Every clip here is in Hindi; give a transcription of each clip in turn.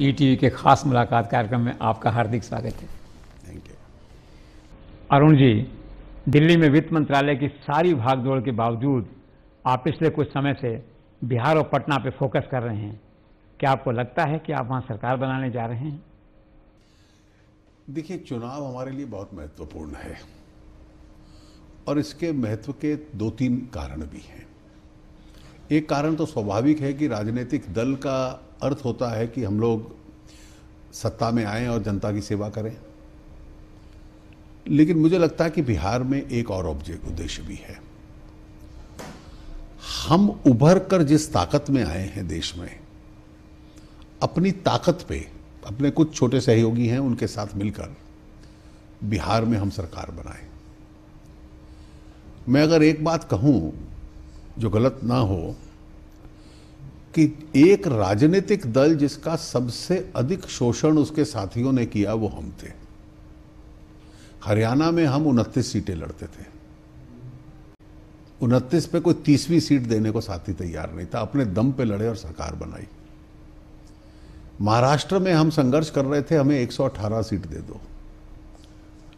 ईटीवी e के खास मुलाकात कार्यक्रम में आपका हार्दिक स्वागत है थैंक यू अरुण जी दिल्ली में वित्त मंत्रालय की सारी भागदौड़ के बावजूद आप पिछले कुछ समय से बिहार और पटना पे फोकस कर रहे हैं क्या आपको लगता है कि आप वहाँ सरकार बनाने जा रहे हैं देखिए चुनाव हमारे लिए बहुत महत्वपूर्ण है और इसके महत्व के दो तीन कारण भी हैं एक कारण तो स्वाभाविक है कि राजनीतिक दल का अर्थ होता है कि हम लोग सत्ता में आए और जनता की सेवा करें लेकिन मुझे लगता है कि बिहार में एक और ऑब्जेक्ट उद्देश्य भी है हम उभर कर जिस ताकत में आए हैं देश में अपनी ताकत पे अपने कुछ छोटे सहयोगी हैं उनके साथ मिलकर बिहार में हम सरकार बनाए मैं अगर एक बात कहूं जो गलत ना हो कि एक राजनीतिक दल जिसका सबसे अधिक शोषण उसके साथियों ने किया वो हम थे हरियाणा में हम उनतीस सीटें लड़ते थे उनतीस पे कोई तीसवीं सीट देने को साथी तैयार नहीं था अपने दम पे लड़े और सरकार बनाई महाराष्ट्र में हम संघर्ष कर रहे थे हमें 118 सीट दे दो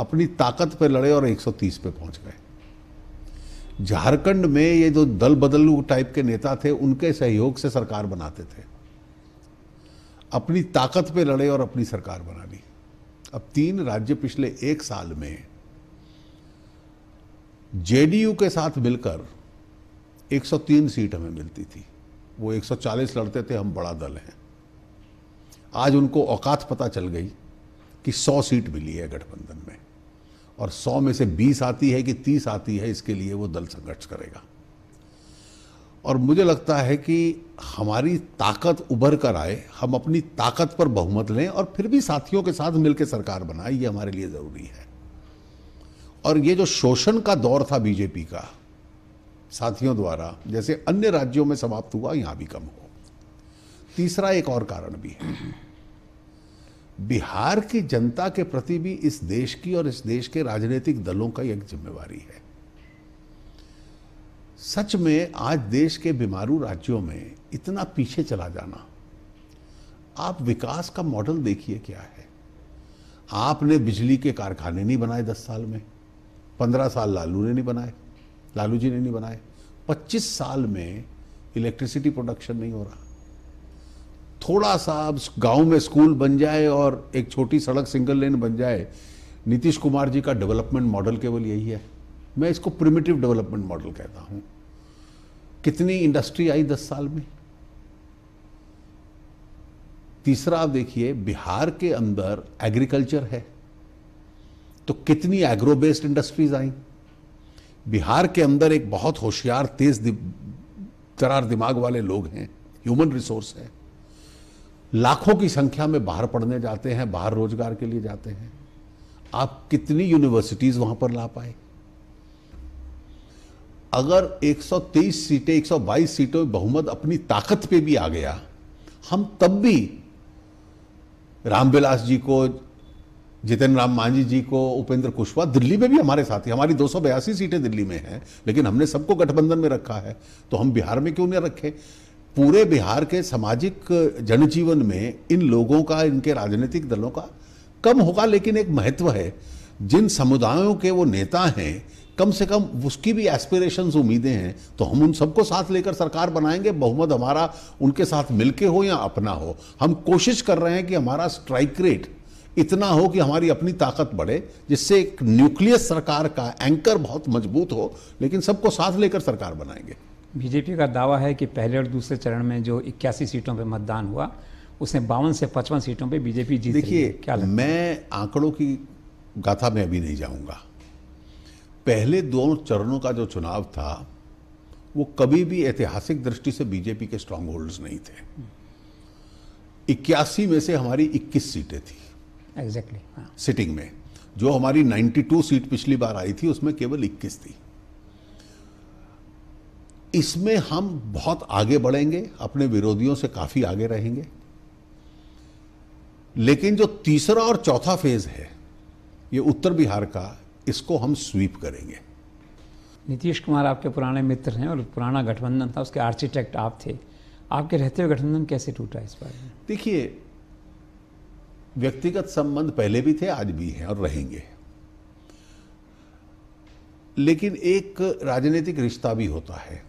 अपनी ताकत पे लड़े और 130 पे पहुंच गए झारखंड में ये जो दल बदलू टाइप के नेता थे उनके सहयोग से सरकार बनाते थे अपनी ताकत पे लड़े और अपनी सरकार बना ली अब तीन राज्य पिछले एक साल में जेडीयू के साथ मिलकर 103 सीट हमें मिलती थी वो 140 लड़ते थे हम बड़ा दल हैं आज उनको औकात पता चल गई कि 100 सीट मिली है गठबंधन में और 100 में से 20 आती है कि 30 आती है इसके लिए वो दल संघर्ष करेगा और मुझे लगता है कि हमारी ताकत उभर कर आए हम अपनी ताकत पर बहुमत लें और फिर भी साथियों के साथ मिलकर सरकार बनाए ये हमारे लिए ज़रूरी है और ये जो शोषण का दौर था बीजेपी का साथियों द्वारा जैसे अन्य राज्यों में समाप्त हुआ यहाँ भी कम हो तीसरा एक और कारण भी है बिहार की जनता के प्रति भी इस देश की और इस देश के राजनीतिक दलों का एक जिम्मेवारी है सच में आज देश के बीमारू राज्यों में इतना पीछे चला जाना आप विकास का मॉडल देखिए क्या है आपने बिजली के कारखाने नहीं बनाए दस साल में पंद्रह साल लालू ने नहीं बनाए लालू जी ने नहीं बनाए पच्चीस साल में इलेक्ट्रिसिटी प्रोडक्शन नहीं हो रहा थोड़ा सा अब गांव में स्कूल बन जाए और एक छोटी सड़क सिंगल लेन बन जाए नीतीश कुमार जी का डेवलपमेंट मॉडल केवल यही है मैं इसको प्रिमिटिव डेवलपमेंट मॉडल कहता हूं कितनी इंडस्ट्री आई दस साल में तीसरा आप देखिए बिहार के अंदर एग्रीकल्चर है तो कितनी एग्रो बेस्ड इंडस्ट्रीज आई बिहार के अंदर एक बहुत होशियार तेज दि, करार दिमाग वाले लोग हैं ह्यूमन रिसोर्स है लाखों की संख्या में बाहर पढ़ने जाते हैं बाहर रोजगार के लिए जाते हैं आप कितनी यूनिवर्सिटीज वहां पर ला पाए अगर 123 सीटें 122 सीटों में बहुमत अपनी ताकत पे भी आ गया हम तब भी रामविलास जी को जितेन राम मांझी जी को उपेंद्र कुशवाहा दिल्ली में भी हमारे ही हमारी दो सीटें दिल्ली में हैं लेकिन हमने सबको गठबंधन में रखा है तो हम बिहार में क्यों नहीं रखें पूरे बिहार के सामाजिक जनजीवन में इन लोगों का इनके राजनीतिक दलों का कम होगा लेकिन एक महत्व है जिन समुदायों के वो नेता हैं कम से कम उसकी भी एस्पिरेशन उम्मीदें हैं तो हम उन सबको साथ लेकर सरकार बनाएंगे बहुमत हमारा उनके साथ मिलके हो या अपना हो हम कोशिश कर रहे हैं कि हमारा स्ट्राइक रेट इतना हो कि हमारी अपनी ताकत बढ़े जिससे एक न्यूक्लियस सरकार का एंकर बहुत मजबूत हो लेकिन सबको साथ लेकर सरकार बनाएंगे बीजेपी का दावा है कि पहले और दूसरे चरण में जो इक्यासी सीटों पर मतदान हुआ उसने बावन से पचपन सीटों पर बीजेपी जीत देखिए क्या लगता मैं आंकड़ों की गाथा में अभी नहीं जाऊंगा पहले दोनों चरणों का जो चुनाव था वो कभी भी ऐतिहासिक दृष्टि से बीजेपी के स्ट्रांग होल्ड नहीं थे इक्यासी में से हमारी इक्कीस सीटें थी एग्जैक्टली exactly, सिटिंग हाँ। में जो हमारी 92 सीट पिछली बार आई थी उसमें केवल 21 थी इसमें हम बहुत आगे बढ़ेंगे अपने विरोधियों से काफी आगे रहेंगे लेकिन जो तीसरा और चौथा फेज है ये उत्तर बिहार का इसको हम स्वीप करेंगे नीतीश कुमार आपके पुराने मित्र हैं और पुराना गठबंधन था उसके आर्किटेक्ट आप थे आपके रहते हुए गठबंधन कैसे टूटा इस बार में देखिए व्यक्तिगत संबंध पहले भी थे आज भी हैं और रहेंगे लेकिन एक राजनीतिक रिश्ता भी होता है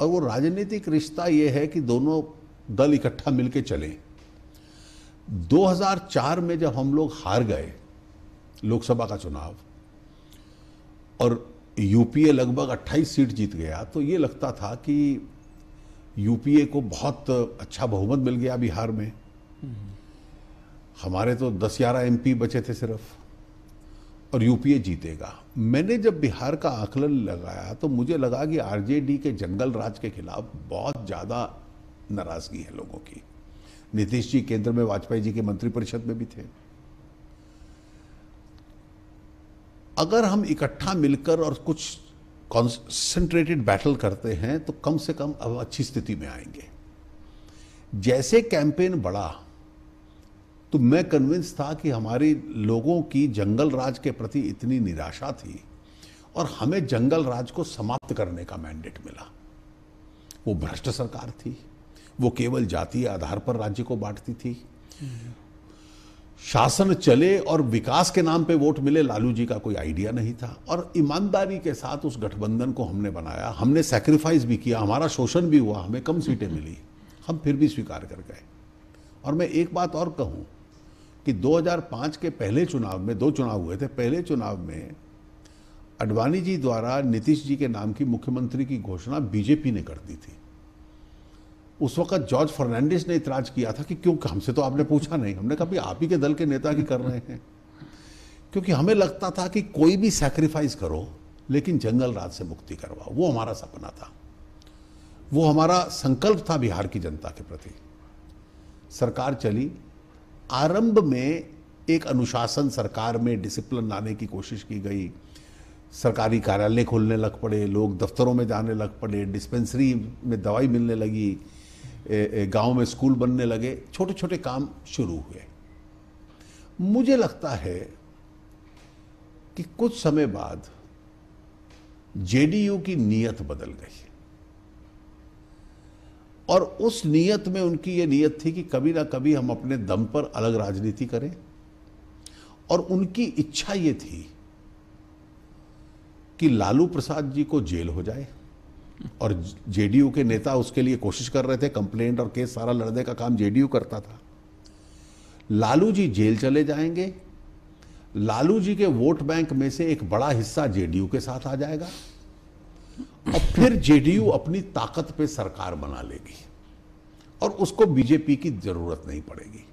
और वो राजनीतिक रिश्ता ये है कि दोनों दल इकट्ठा मिलकर चलें 2004 में जब हम लोग हार गए लोकसभा का चुनाव और यूपीए लगभग 28 सीट जीत गया तो ये लगता था कि यूपीए को बहुत अच्छा बहुमत मिल गया बिहार में हमारे तो दस ग्यारह एमपी बचे थे सिर्फ और यूपीए जीतेगा मैंने जब बिहार का आकलन लगाया तो मुझे लगा कि आरजेडी के जंगल राज के खिलाफ बहुत ज़्यादा नाराज़गी है लोगों की नीतीश जी केंद्र में वाजपेयी जी के मंत्रिपरिषद में भी थे अगर हम इकट्ठा मिलकर और कुछ कॉन्सेंट्रेटेड बैटल करते हैं तो कम से कम अब अच्छी स्थिति में आएंगे जैसे कैंपेन बढ़ा तो मैं कन्विंस था कि हमारे लोगों की जंगल राज के प्रति इतनी निराशा थी और हमें जंगल राज को समाप्त करने का मैंडेट मिला वो भ्रष्ट सरकार थी वो केवल जातीय आधार पर राज्य को बांटती थी शासन चले और विकास के नाम पे वोट मिले लालू जी का कोई आइडिया नहीं था और ईमानदारी के साथ उस गठबंधन को हमने बनाया हमने सेक्रीफाइस भी किया हमारा शोषण भी हुआ हमें कम सीटें मिली हम फिर भी स्वीकार कर गए और मैं एक बात और कहूँ कि 2005 के पहले चुनाव में दो चुनाव हुए थे पहले चुनाव में अडवाणी जी द्वारा नीतीश जी के नाम की मुख्यमंत्री की घोषणा बीजेपी ने कर दी थी उस वक्त जॉर्ज फर्नांडिस ने इतराज किया था कि क्यों हमसे तो आपने पूछा नहीं हमने कहा आप ही के दल के नेता की कर रहे हैं क्योंकि हमें लगता था कि कोई भी सेक्रीफाइस करो लेकिन जंगल राज से मुक्ति करवाओ वो हमारा सपना था वो हमारा संकल्प था बिहार की जनता के प्रति सरकार चली आरंभ में एक अनुशासन सरकार में डिसिप्लिन लाने की कोशिश की गई सरकारी कार्यालय खोलने लग पड़े लोग दफ्तरों में जाने लग पड़े डिस्पेंसरी में दवाई मिलने लगी गांव में स्कूल बनने लगे छोटे छोटे काम शुरू हुए मुझे लगता है कि कुछ समय बाद जेडीयू की नीयत बदल गई और उस नीयत में उनकी ये नीयत थी कि कभी ना कभी हम अपने दम पर अलग राजनीति करें और उनकी इच्छा ये थी कि लालू प्रसाद जी को जेल हो जाए और जेडीयू के नेता उसके लिए कोशिश कर रहे थे कंप्लेंट और केस सारा लड़ने का काम जेडीयू करता था लालू जी जेल चले जाएंगे लालू जी के वोट बैंक में से एक बड़ा हिस्सा जेडीयू के साथ आ जाएगा और फिर जेडीयू अपनी ताकत पे सरकार बना लेगी और उसको बीजेपी की जरूरत नहीं पड़ेगी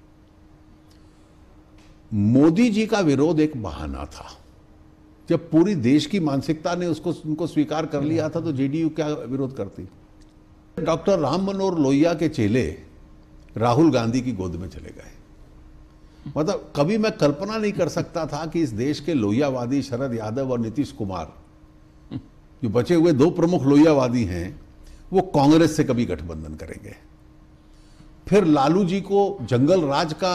मोदी जी का विरोध एक बहाना था जब पूरी देश की मानसिकता ने उसको उनको स्वीकार कर लिया था तो जेडीयू क्या विरोध करती डॉक्टर राम मनोहर लोहिया के चेले राहुल गांधी की गोद में चले गए मतलब कभी मैं कल्पना नहीं कर सकता था कि इस देश के लोहियावादी शरद यादव और नीतीश कुमार जो बचे हुए दो प्रमुख लोहियावादी हैं वो कांग्रेस से कभी गठबंधन करेंगे फिर लालू जी को जंगल राज का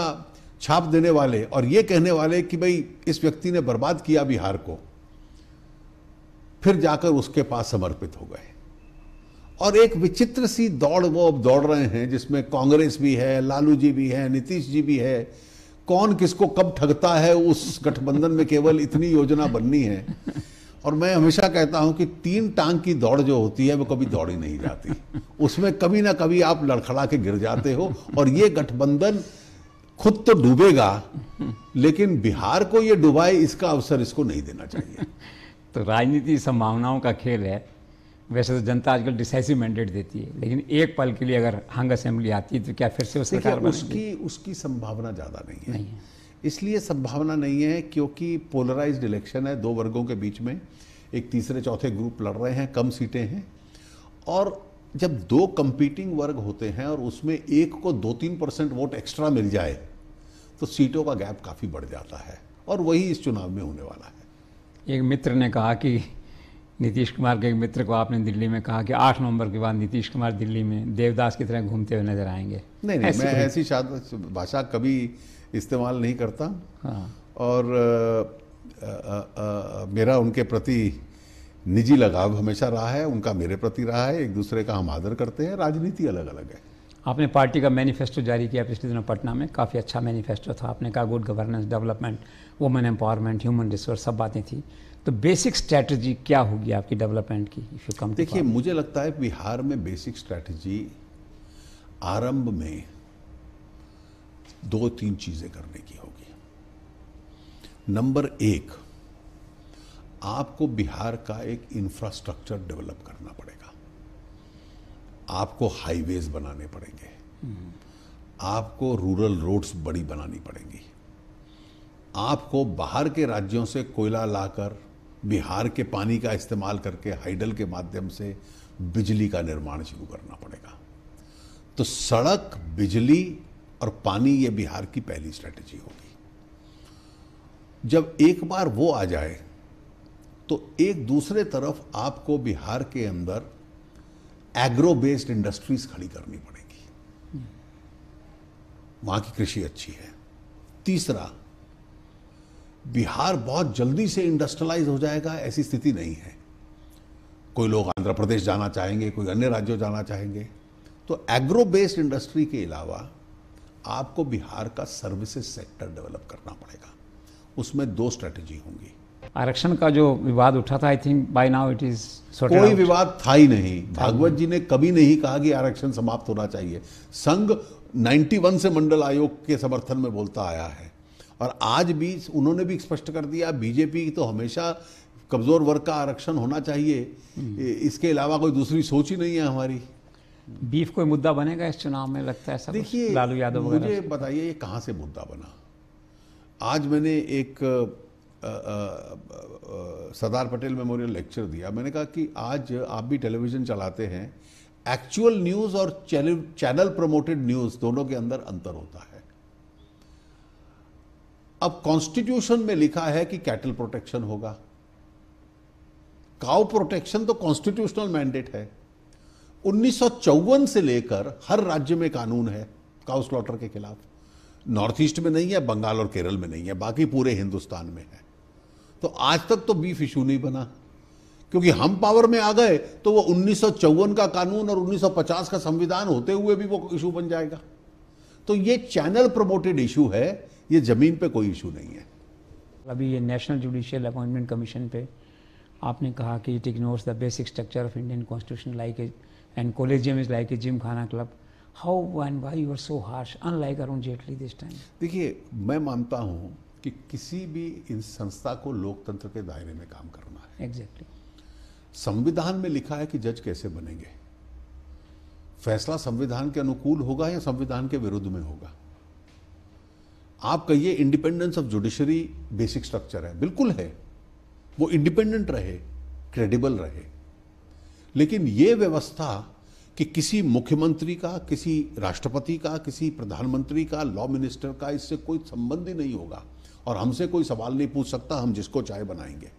छाप देने वाले और ये कहने वाले कि भाई इस व्यक्ति ने बर्बाद किया बिहार को फिर जाकर उसके पास समर्पित हो गए और एक विचित्र सी दौड़ वो अब दौड़ रहे हैं जिसमें कांग्रेस भी है लालू जी भी है नीतीश जी भी है कौन किसको कब ठगता है उस गठबंधन में केवल इतनी योजना बननी है और मैं हमेशा कहता हूं कि तीन टांग की दौड़ जो होती है वो कभी दौड़ी नहीं जाती उसमें कभी ना कभी आप लड़खड़ा के गिर जाते हो और ये गठबंधन खुद तो डूबेगा लेकिन बिहार को ये डुबाए इसका अवसर इसको नहीं देना चाहिए तो राजनीति संभावनाओं का खेल है वैसे तो जनता आजकल डिसाइसिव मैंडेट देती है लेकिन एक पल के लिए अगर हंग असेंबली आती है तो क्या फिर से उसकी उसकी संभावना ज़्यादा नहीं है। इसलिए संभावना नहीं है क्योंकि पोलराइज इलेक्शन है दो वर्गों के बीच में एक तीसरे चौथे ग्रुप लड़ रहे हैं कम सीटें हैं और जब दो कंपीटिंग वर्ग होते हैं और उसमें एक को दो तीन परसेंट वोट एक्स्ट्रा मिल जाए तो सीटों का गैप काफ़ी बढ़ जाता है और वही इस चुनाव में होने वाला है एक मित्र ने कहा कि नीतीश कुमार के एक मित्र को आपने दिल्ली में कहा कि आठ नवंबर के बाद नीतीश कुमार दिल्ली में देवदास की तरह घूमते हुए नजर आएंगे नहीं नहीं मैं ऐसी भाषा कभी इस्तेमाल नहीं करता हाँ और आ, आ, आ, मेरा उनके प्रति निजी लगाव हमेशा रहा है उनका मेरे प्रति रहा है एक दूसरे का हम आदर करते हैं राजनीति अलग अलग है आपने पार्टी का मैनिफेस्टो जारी किया पिछले दिनों पटना में काफ़ी अच्छा मैनिफेस्टो था आपने कहा good governance development women empowerment human resource सब बातें थी तो बेसिक स्ट्रैटेजी क्या होगी आपकी डेवलपमेंट की इफ यू कम देखिए मुझे लगता है बिहार में बेसिक स्ट्रैटेजी आरंभ में दो तीन चीज़ें करने की होगी नंबर एक आपको बिहार का एक इंफ्रास्ट्रक्चर डेवलप करना पड़ेगा आपको हाईवेज बनाने पड़ेंगे हम्म। आपको रूरल रोड्स बड़ी बनानी पड़ेंगी आपको बाहर के राज्यों से कोयला लाकर बिहार के पानी का इस्तेमाल करके हाइडल के माध्यम से बिजली का निर्माण शुरू करना पड़ेगा तो सड़क बिजली और पानी ये बिहार की पहली स्ट्रेटजी होगी जब एक बार वो आ जाए तो एक दूसरे तरफ आपको बिहार के अंदर एग्रो बेस्ड इंडस्ट्रीज खड़ी करनी पड़ेगी वहां की कृषि अच्छी है तीसरा बिहार बहुत जल्दी से इंडस्ट्रलाइज हो जाएगा ऐसी स्थिति नहीं है कोई लोग आंध्र प्रदेश जाना चाहेंगे कोई अन्य राज्यों जाना चाहेंगे तो एग्रो बेस्ड इंडस्ट्री के अलावा आपको बिहार का सर्विसेज सेक्टर डेवलप करना पड़ेगा उसमें दो स्ट्रेटजी होंगी आरक्षण का जो विवाद उठा था I think by now it is कोई विवाद था ही नहीं भागवत जी ने कभी नहीं कहा कि आरक्षण समाप्त होना चाहिए संघ 91 से मंडल आयोग के समर्थन में बोलता आया है और आज भी उन्होंने भी स्पष्ट कर दिया बीजेपी तो हमेशा कमज़ोर वर्ग का आरक्षण होना चाहिए हम्म। इसके अलावा कोई दूसरी सोच ही नहीं है हमारी बीफ कोई मुद्दा बनेगा इस चुनाव में लगता है देखिए लालू यादव मुझे बताइए ये कहाँ से मुद्दा बना आज मैंने एक सरदार पटेल मेमोरियल लेक्चर दिया मैंने कहा कि आज आप भी टेलीविज़न चलाते हैं एक्चुअल न्यूज़ और चैनल प्रमोटेड न्यूज़ दोनों के अंदर अंतर होता है अब कॉन्स्टिट्यूशन में लिखा है कि कैटल प्रोटेक्शन होगा काउ प्रोटेक्शन तो कॉन्स्टिट्यूशनल मैंडेट है उन्नीस से लेकर हर राज्य में कानून है काउ स्लॉटर के खिलाफ नॉर्थ ईस्ट में नहीं है बंगाल और केरल में नहीं है बाकी पूरे हिंदुस्तान में है तो आज तक तो बीफ इशू नहीं बना क्योंकि हम पावर में आ गए तो वो उन्नीस का कानून और 1950 का संविधान होते हुए भी वो इशू बन जाएगा तो ये चैनल प्रमोटेड इशू है ये ज़मीन पे कोई इशू नहीं है अभी ये नेशनल जुडिशियल अपॉइंटमेंट कमीशन पे आपने कहा कि it ignores the basic structure of Indian constitution like and collegium is like a gymkhana club how one why you are so harsh unlike Arun Jaitley this time देखिए मैं मानता हूँ कि किसी भी इन संस्था को लोकतंत्र के दायरे में काम करना है एग्जैक्टली exactly. संविधान में लिखा है कि जज कैसे बनेंगे फैसला संविधान के अनुकूल होगा या संविधान के विरुद्ध में होगा आप कहिए independence of judiciary basic structure है बिल्कुल है वो इंडिपेंडेंट रहे क्रेडिबल रहे लेकिन ये व्यवस्था कि किसी मुख्यमंत्री का किसी राष्ट्रपति का किसी प्रधानमंत्री का लॉ मिनिस्टर का इससे कोई संबंध ही नहीं होगा और हमसे कोई सवाल नहीं पूछ सकता हम जिसको चाहे बनाएंगे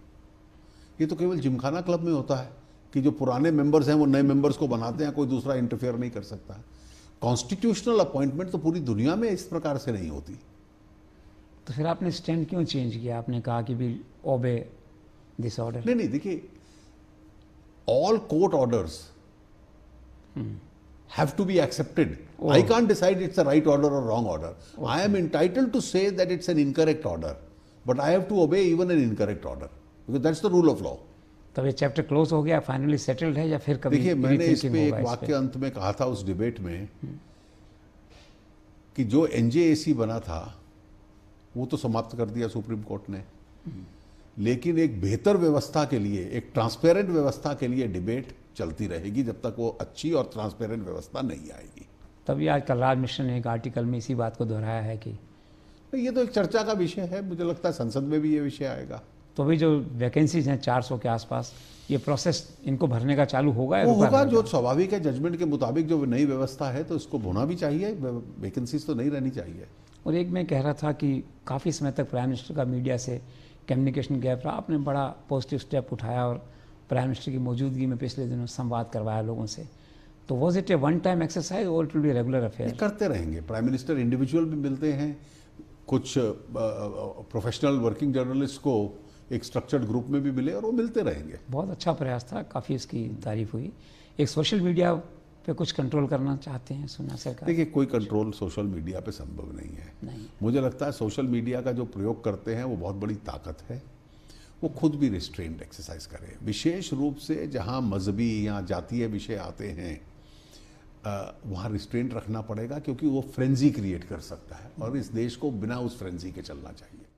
ये तो केवल जिमखाना क्लब में होता है कि जो पुराने मेंबर्स हैं वो नए मेंबर्स को बनाते हैं कोई दूसरा इंटरफेयर नहीं कर सकता कॉन्स्टिट्यूशनल अपॉइंटमेंट तो पूरी दुनिया में इस प्रकार से नहीं होती तो फिर आपने स्टैंड क्यों चेंज किया आपने कहा कि भी ओबे दिस ऑर्डर नहीं नहीं देखिए all court orders have to be accepted I can't decide it's a right order or wrong order I am entitled to say that it's an incorrect order but I have to obey even an incorrect order because that's the rule of law तब ये चैप्टर क्लोज हो गया फाइनली सेटल्ड है या फिर कभी देखिए मैंने इस पे एक वाक्य अंत में कहा था उस डिबेट में hmm. कि जो एनजेएसी बना था वो तो समाप्त कर दिया सुप्रीम कोर्ट ने लेकिन एक बेहतर व्यवस्था के लिए एक ट्रांसपेरेंट व्यवस्था के लिए डिबेट चलती रहेगी जब तक वो अच्छी और ट्रांसपेरेंट व्यवस्था नहीं आएगी तभी आज कलराज मिश्र ने एक आर्टिकल में इसी बात को दोहराया है कि तो ये तो एक चर्चा का विषय है मुझे लगता है संसद में भी ये विषय आएगा तो भी जो वैकेंसीज हैं 400 के आसपास ये प्रोसेस इनको भरने का चालू होगा या वो होगा जो स्वाभाविक है जजमेंट के मुताबिक जो नई व्यवस्था है तो इसको होना भी चाहिए वैकेंसीज तो नहीं रहनी चाहिए और एक मैं कह रहा था कि काफ़ी समय तक प्राइम मिनिस्टर का मीडिया से कम्युनिकेशन गैप रहा आपने बड़ा पॉजिटिव स्टेप उठाया और प्राइम मिनिस्टर की मौजूदगी में पिछले दिनों संवाद करवाया लोगों से तो was it a one time exercise or it will be regular affair करते रहेंगे प्राइम मिनिस्टर इंडिविजुअल भी मिलते हैं कुछ प्रोफेशनल वर्किंग जर्नलिस्ट को एक स्ट्रक्चर्ड ग्रुप में भी मिले और वो मिलते रहेंगे बहुत अच्छा प्रयास था काफ़ी इसकी तारीफ हुई एक सोशल मीडिया पे कुछ कंट्रोल करना चाहते हैं सुना सरकार देखिए कोई कंट्रोल सोशल मीडिया पे संभव नहीं है नहीं मुझे लगता है सोशल मीडिया का जो प्रयोग करते हैं वो बहुत बड़ी ताकत है वो खुद भी रिस्ट्रेंड एक्सरसाइज करें विशेष रूप से जहाँ मजहबी या जातीय विषय आते हैं वहाँ रिस्ट्रेंट रखना पड़ेगा क्योंकि वो फ्रेंजी क्रिएट कर सकता है और इस देश को बिना उस फ्रेंजी के चलना चाहिए